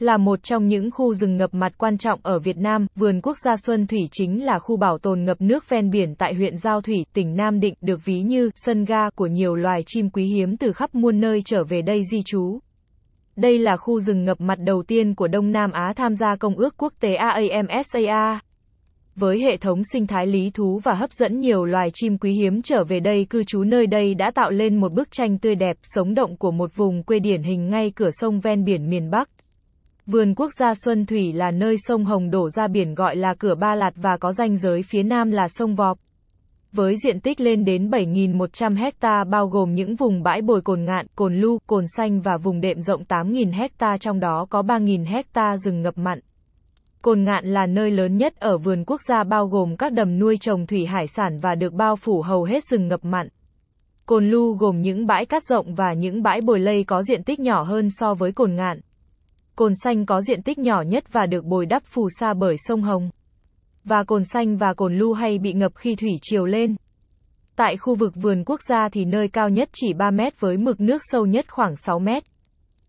là một trong những khu rừng ngập mặt quan trọng ở Việt Nam. Vườn quốc gia Xuân Thủy chính là khu bảo tồn ngập nước ven biển tại huyện Giao Thủy, tỉnh Nam Định, được ví như sân ga của nhiều loài chim quý hiếm từ khắp muôn nơi trở về đây di trú. Đây là khu rừng ngập mặt đầu tiên của Đông Nam Á tham gia Công ước Quốc tế AAMSAA. Với hệ thống sinh thái lý thú và hấp dẫn nhiều loài chim quý hiếm trở về đây cư trú nơi đây đã tạo lên một bức tranh tươi đẹp, sống động của một vùng quê điển hình ngay cửa sông ven biển miền Bắc. Vườn quốc gia Xuân Thủy là nơi sông Hồng đổ ra biển gọi là cửa Ba Lạt và có ranh giới phía nam là sông Vọp. Với diện tích lên đến 7.100 hecta bao gồm những vùng bãi bồi cồn ngạn, cồn lu, cồn xanh và vùng đệm rộng 8.000 hecta trong đó có 3.000 hecta rừng ngập mặn. Cồn ngạn là nơi lớn nhất ở vườn quốc gia bao gồm các đầm nuôi trồng thủy hải sản và được bao phủ hầu hết rừng ngập mặn. Cồn lu gồm những bãi cát rộng và những bãi bồi lây có diện tích nhỏ hơn so với cồn ngạn. Cồn Xanh có diện tích nhỏ nhất và được bồi đắp phù sa bởi sông Hồng. Và Cồn Xanh và Cồn Lu hay bị ngập khi thủy triều lên. Tại khu vực vườn quốc gia thì nơi cao nhất chỉ 3 mét với mực nước sâu nhất khoảng 6 mét.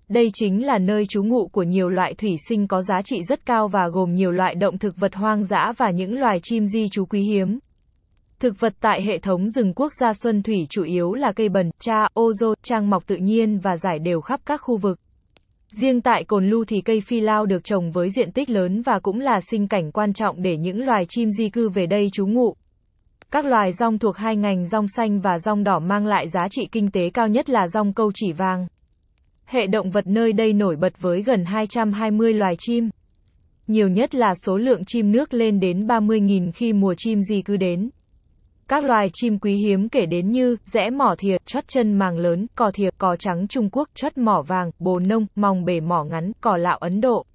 Đây chính là nơi trú ngụ của nhiều loại thủy sinh có giá trị rất cao và gồm nhiều loại động thực vật hoang dã và những loài chim di trú quý hiếm. Thực vật tại hệ thống rừng quốc gia Xuân Thủy chủ yếu là cây bần, cha, ô dô, trang mọc tự nhiên và giải đều khắp các khu vực. Riêng tại Cồn Lu thì cây phi lao được trồng với diện tích lớn và cũng là sinh cảnh quan trọng để những loài chim di cư về đây trú ngụ. Các loài rong thuộc hai ngành rong xanh và rong đỏ mang lại giá trị kinh tế cao nhất là rong câu chỉ vàng. Hệ động vật nơi đây nổi bật với gần 220 loài chim. Nhiều nhất là số lượng chim nước lên đến 30.000 khi mùa chim di cư đến. Các loài chim quý hiếm kể đến như rẽ mỏ thìa, chót chân màng lớn, cò thìa, cò trắng Trung Quốc, chót mỏ vàng, bồ nông, mòng bể mỏ ngắn, cò lạo Ấn Độ.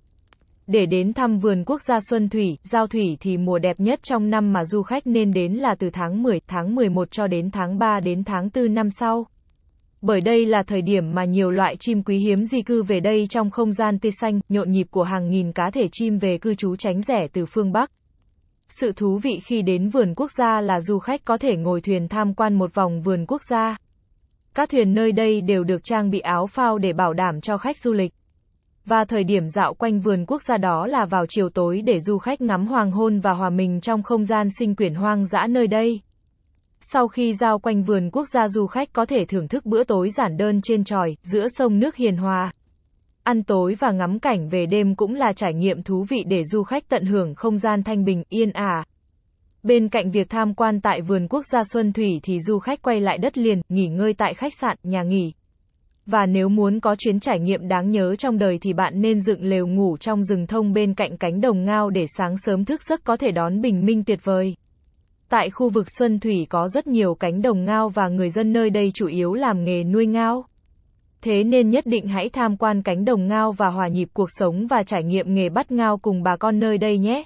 Để đến thăm vườn quốc gia Xuân Thủy, Giao Thủy thì mùa đẹp nhất trong năm mà du khách nên đến là từ tháng 10, tháng 11 cho đến tháng 3 đến tháng 4 năm sau. Bởi đây là thời điểm mà nhiều loại chim quý hiếm di cư về đây trong không gian tươi xanh, nhộn nhịp của hàng nghìn cá thể chim về cư trú tránh rẻ từ phương Bắc. Sự thú vị khi đến vườn quốc gia là du khách có thể ngồi thuyền tham quan một vòng vườn quốc gia. Các thuyền nơi đây đều được trang bị áo phao để bảo đảm cho khách du lịch. Và thời điểm dạo quanh vườn quốc gia đó là vào chiều tối để du khách ngắm hoàng hôn và hòa mình trong không gian sinh quyển hoang dã nơi đây. Sau khi giao quanh vườn quốc gia du khách có thể thưởng thức bữa tối giản đơn trên tròi, giữa sông nước hiền hòa. Ăn tối và ngắm cảnh về đêm cũng là trải nghiệm thú vị để du khách tận hưởng không gian thanh bình, yên ả. À. Bên cạnh việc tham quan tại vườn quốc gia Xuân Thủy thì du khách quay lại đất liền, nghỉ ngơi tại khách sạn, nhà nghỉ. Và nếu muốn có chuyến trải nghiệm đáng nhớ trong đời thì bạn nên dựng lều ngủ trong rừng thông bên cạnh cánh đồng ngao để sáng sớm thức giấc có thể đón bình minh tuyệt vời. Tại khu vực Xuân Thủy có rất nhiều cánh đồng ngao và người dân nơi đây chủ yếu làm nghề nuôi ngao thế nên nhất định hãy tham quan cánh đồng ngao và hòa nhịp cuộc sống và trải nghiệm nghề bắt ngao cùng bà con nơi đây nhé.